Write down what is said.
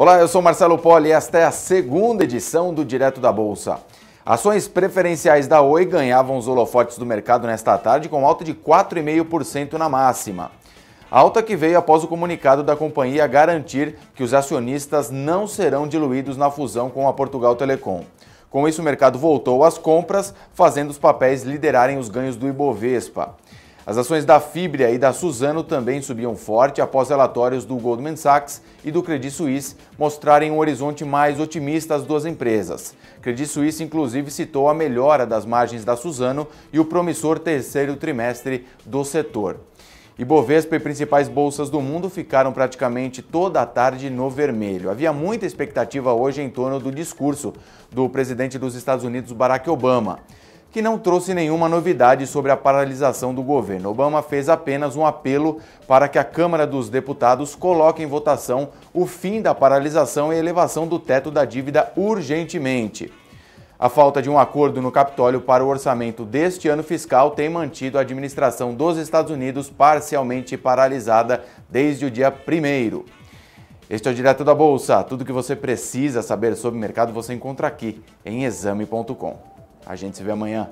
Olá, eu sou Marcelo Poli e esta é a segunda edição do Direto da Bolsa. Ações preferenciais da Oi ganhavam os holofotes do mercado nesta tarde com alta de 4,5% na máxima. Alta que veio após o comunicado da companhia garantir que os acionistas não serão diluídos na fusão com a Portugal Telecom. Com isso, o mercado voltou às compras, fazendo os papéis liderarem os ganhos do Ibovespa. As ações da Fibria e da Suzano também subiam forte após relatórios do Goldman Sachs e do Credit Suisse mostrarem um horizonte mais otimista às duas empresas. Credit Suisse, inclusive, citou a melhora das margens da Suzano e o promissor terceiro trimestre do setor. Ibovespa e principais bolsas do mundo ficaram praticamente toda a tarde no vermelho. Havia muita expectativa hoje em torno do discurso do presidente dos Estados Unidos, Barack Obama que não trouxe nenhuma novidade sobre a paralisação do governo. Obama fez apenas um apelo para que a Câmara dos Deputados coloque em votação o fim da paralisação e elevação do teto da dívida urgentemente. A falta de um acordo no Capitólio para o orçamento deste ano fiscal tem mantido a administração dos Estados Unidos parcialmente paralisada desde o dia 1. Este é o Direto da Bolsa. Tudo que você precisa saber sobre o mercado você encontra aqui em exame.com. A gente se vê amanhã.